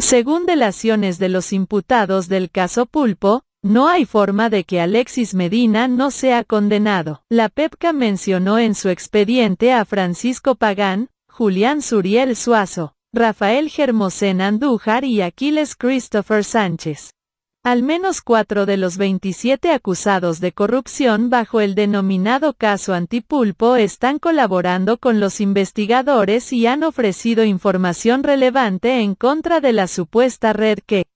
Según delaciones de los imputados del caso Pulpo, no hay forma de que Alexis Medina no sea condenado. La PEPCA mencionó en su expediente a Francisco Pagán, Julián Suriel Suazo, Rafael Germosén Andújar y Aquiles Christopher Sánchez. Al menos cuatro de los 27 acusados de corrupción bajo el denominado caso antipulpo están colaborando con los investigadores y han ofrecido información relevante en contra de la supuesta red que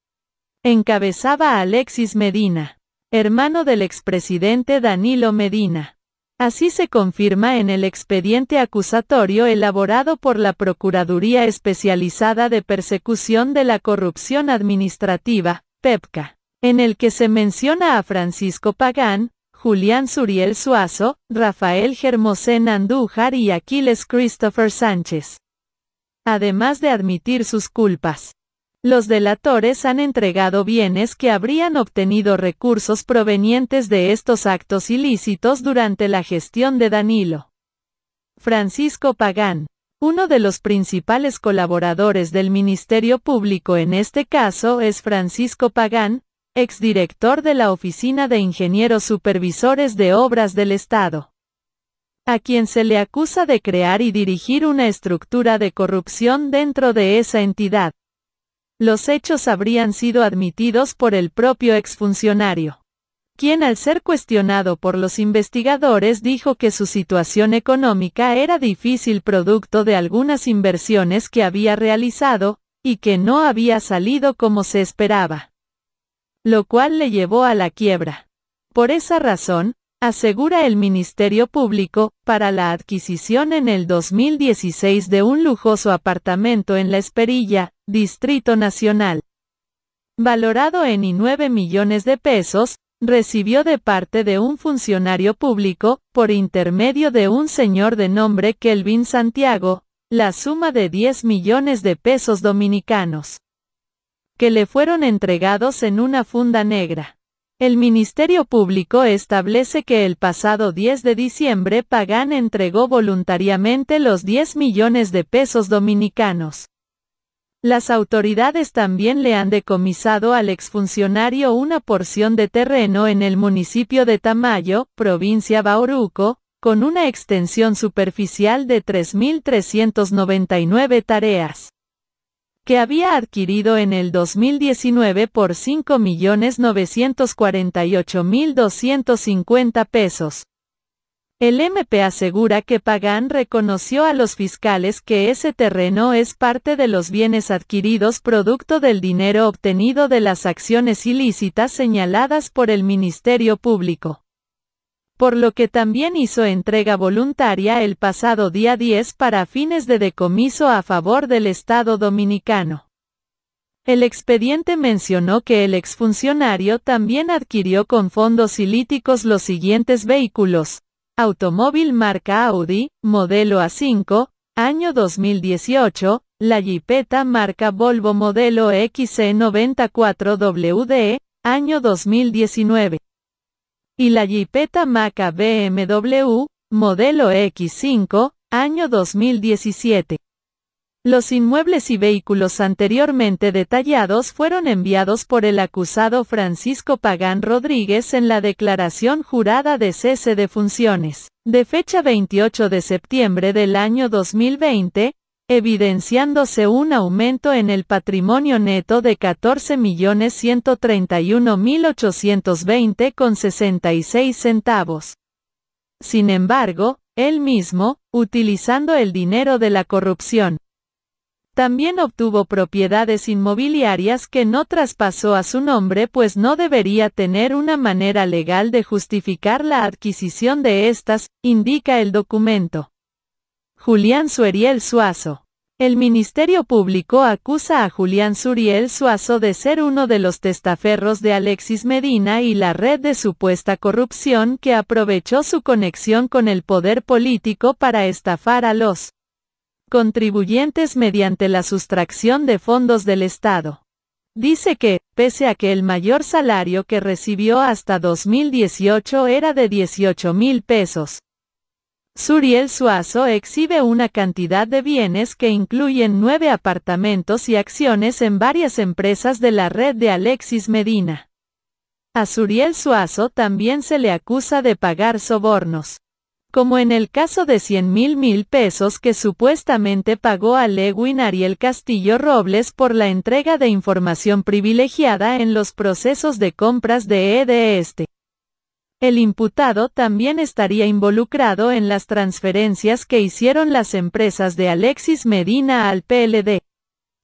encabezaba a Alexis Medina, hermano del expresidente Danilo Medina. Así se confirma en el expediente acusatorio elaborado por la Procuraduría Especializada de Persecución de la Corrupción Administrativa, PEPCA en el que se menciona a Francisco Pagán, Julián Suriel Suazo, Rafael Germosén Andújar y Aquiles Christopher Sánchez. Además de admitir sus culpas. Los delatores han entregado bienes que habrían obtenido recursos provenientes de estos actos ilícitos durante la gestión de Danilo. Francisco Pagán, uno de los principales colaboradores del Ministerio Público en este caso es Francisco Pagán, exdirector de la Oficina de Ingenieros Supervisores de Obras del Estado, a quien se le acusa de crear y dirigir una estructura de corrupción dentro de esa entidad. Los hechos habrían sido admitidos por el propio exfuncionario, quien al ser cuestionado por los investigadores dijo que su situación económica era difícil producto de algunas inversiones que había realizado, y que no había salido como se esperaba lo cual le llevó a la quiebra. Por esa razón, asegura el Ministerio Público, para la adquisición en el 2016 de un lujoso apartamento en La Esperilla, Distrito Nacional. Valorado en y 9 millones de pesos, recibió de parte de un funcionario público, por intermedio de un señor de nombre Kelvin Santiago, la suma de 10 millones de pesos dominicanos que le fueron entregados en una funda negra. El Ministerio Público establece que el pasado 10 de diciembre Pagán entregó voluntariamente los 10 millones de pesos dominicanos. Las autoridades también le han decomisado al exfuncionario una porción de terreno en el municipio de Tamayo, provincia Bauruco, con una extensión superficial de 3.399 tareas que había adquirido en el 2019 por 5.948.250 pesos. El MP asegura que Pagán reconoció a los fiscales que ese terreno es parte de los bienes adquiridos producto del dinero obtenido de las acciones ilícitas señaladas por el Ministerio Público por lo que también hizo entrega voluntaria el pasado día 10 para fines de decomiso a favor del Estado dominicano. El expediente mencionó que el exfuncionario también adquirió con fondos ilíticos los siguientes vehículos. Automóvil marca Audi, modelo A5, año 2018, la Jeepeta marca Volvo modelo XC94WD, año 2019 y la Jeepeta Maca BMW, modelo X5, año 2017. Los inmuebles y vehículos anteriormente detallados fueron enviados por el acusado Francisco Pagán Rodríguez en la declaración jurada de cese de funciones, de fecha 28 de septiembre del año 2020, evidenciándose un aumento en el patrimonio neto de 14.131.820,66 con 66 centavos. Sin embargo, él mismo, utilizando el dinero de la corrupción, también obtuvo propiedades inmobiliarias que no traspasó a su nombre pues no debería tener una manera legal de justificar la adquisición de estas, indica el documento. Julián Sueriel Suazo el Ministerio Público acusa a Julián Suriel Suazo de ser uno de los testaferros de Alexis Medina y la red de supuesta corrupción que aprovechó su conexión con el poder político para estafar a los contribuyentes mediante la sustracción de fondos del Estado. Dice que, pese a que el mayor salario que recibió hasta 2018 era de 18 mil pesos, Suriel Suazo exhibe una cantidad de bienes que incluyen nueve apartamentos y acciones en varias empresas de la red de Alexis Medina. A Suriel Suazo también se le acusa de pagar sobornos. Como en el caso de 100 mil mil pesos que supuestamente pagó a Lewin Ariel Castillo Robles por la entrega de información privilegiada en los procesos de compras de EDE e Este. El imputado también estaría involucrado en las transferencias que hicieron las empresas de Alexis Medina al PLD.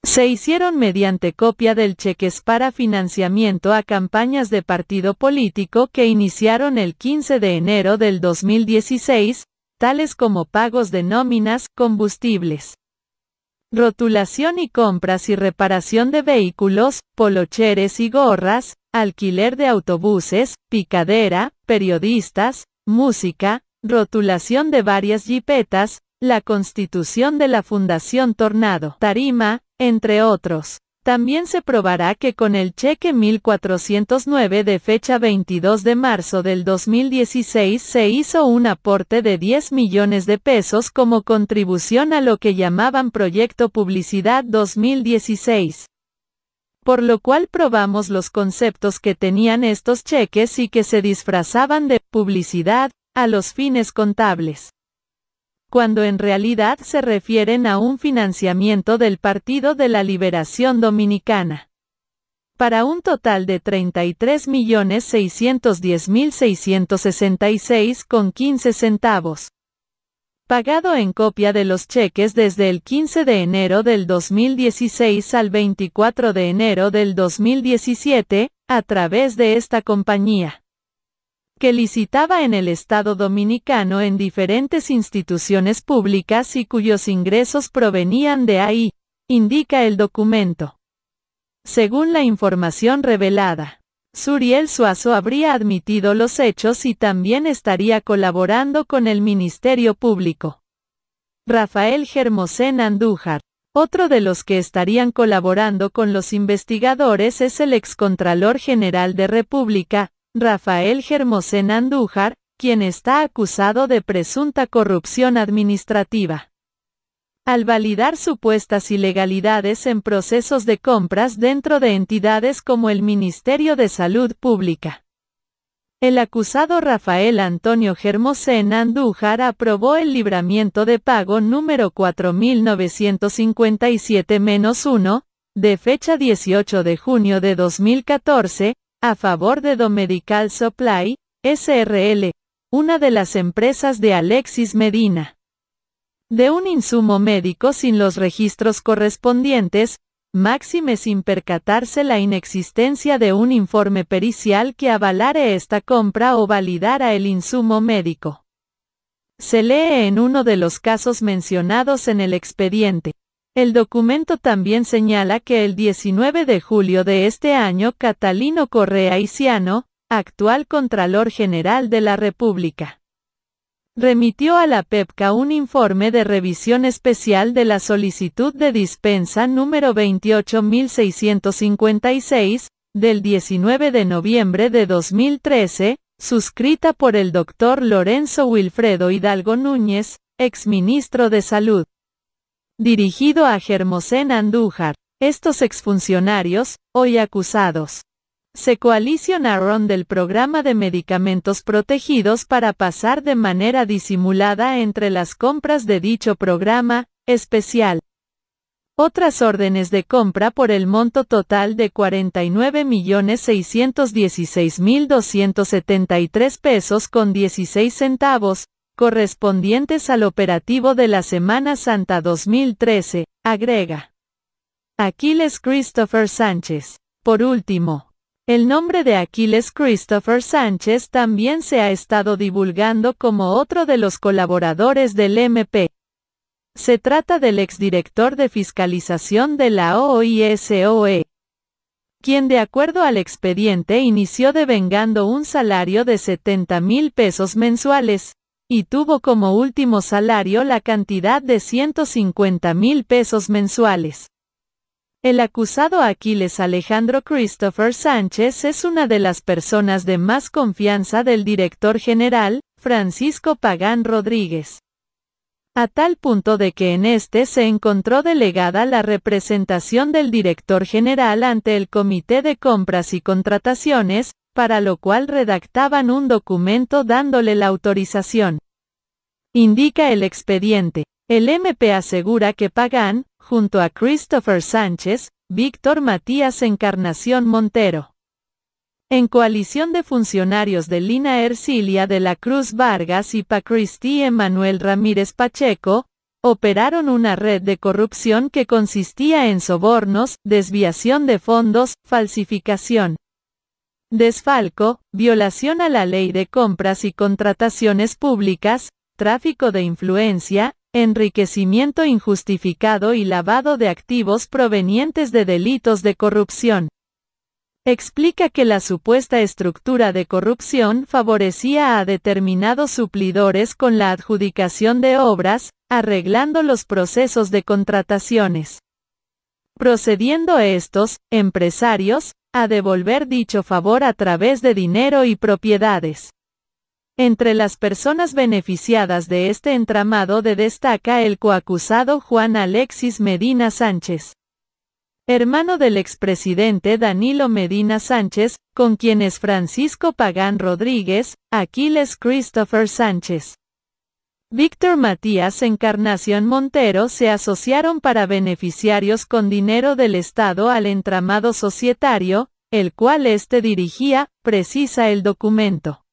Se hicieron mediante copia del cheques para financiamiento a campañas de partido político que iniciaron el 15 de enero del 2016, tales como pagos de nóminas, combustibles, rotulación y compras y reparación de vehículos, polocheres y gorras, alquiler de autobuses, picadera, periodistas, música, rotulación de varias jipetas, la constitución de la Fundación Tornado, Tarima, entre otros. También se probará que con el cheque 1409 de fecha 22 de marzo del 2016 se hizo un aporte de 10 millones de pesos como contribución a lo que llamaban Proyecto Publicidad 2016 por lo cual probamos los conceptos que tenían estos cheques y que se disfrazaban de publicidad a los fines contables cuando en realidad se refieren a un financiamiento del Partido de la Liberación Dominicana. Para un total de 33.610.666,15 con centavos pagado en copia de los cheques desde el 15 de enero del 2016 al 24 de enero del 2017, a través de esta compañía que licitaba en el Estado Dominicano en diferentes instituciones públicas y cuyos ingresos provenían de ahí, indica el documento. Según la información revelada, Suriel Suazo habría admitido los hechos y también estaría colaborando con el Ministerio Público. Rafael Germosén Andújar. Otro de los que estarían colaborando con los investigadores es el excontralor general de República, Rafael Germosén Andújar, quien está acusado de presunta corrupción administrativa al validar supuestas ilegalidades en procesos de compras dentro de entidades como el Ministerio de Salud Pública. El acusado Rafael Antonio Germosén Andújar aprobó el libramiento de pago número 4957-1, de fecha 18 de junio de 2014, a favor de Domedical Supply, SRL, una de las empresas de Alexis Medina de un insumo médico sin los registros correspondientes, máxime sin percatarse la inexistencia de un informe pericial que avalare esta compra o validara el insumo médico. Se lee en uno de los casos mencionados en el expediente. El documento también señala que el 19 de julio de este año Catalino Correa Iciano, actual Contralor General de la República, remitió a la PEPCA un informe de revisión especial de la solicitud de dispensa número 28656 del 19 de noviembre de 2013, suscrita por el doctor Lorenzo Wilfredo Hidalgo Núñez, exministro de Salud. Dirigido a Germosén Andújar, estos exfuncionarios, hoy acusados, se coalicionaron del programa de medicamentos protegidos para pasar de manera disimulada entre las compras de dicho programa especial. Otras órdenes de compra por el monto total de 49.616.273 pesos con 16 centavos, correspondientes al operativo de la Semana Santa 2013, agrega. Aquiles Christopher Sánchez. Por último, el nombre de Aquiles Christopher Sánchez también se ha estado divulgando como otro de los colaboradores del MP. Se trata del exdirector de fiscalización de la OISOE, quien de acuerdo al expediente inició devengando un salario de 70 mil pesos mensuales, y tuvo como último salario la cantidad de 150 mil pesos mensuales. El acusado Aquiles Alejandro Christopher Sánchez es una de las personas de más confianza del director general, Francisco Pagán Rodríguez. A tal punto de que en este se encontró delegada la representación del director general ante el Comité de Compras y Contrataciones, para lo cual redactaban un documento dándole la autorización. Indica el expediente. El MP asegura que Pagán, junto a Christopher Sánchez, Víctor Matías Encarnación Montero. En coalición de funcionarios de Lina Ercilia de la Cruz Vargas y Pacristi Emanuel Ramírez Pacheco, operaron una red de corrupción que consistía en sobornos, desviación de fondos, falsificación, desfalco, violación a la ley de compras y contrataciones públicas, tráfico de influencia, enriquecimiento injustificado y lavado de activos provenientes de delitos de corrupción. Explica que la supuesta estructura de corrupción favorecía a determinados suplidores con la adjudicación de obras, arreglando los procesos de contrataciones. Procediendo estos, empresarios, a devolver dicho favor a través de dinero y propiedades. Entre las personas beneficiadas de este entramado de destaca el coacusado Juan Alexis Medina Sánchez. Hermano del expresidente Danilo Medina Sánchez, con quienes Francisco Pagán Rodríguez, Aquiles Christopher Sánchez. Víctor Matías Encarnación Montero se asociaron para beneficiarios con dinero del Estado al entramado societario, el cual éste dirigía, precisa el documento.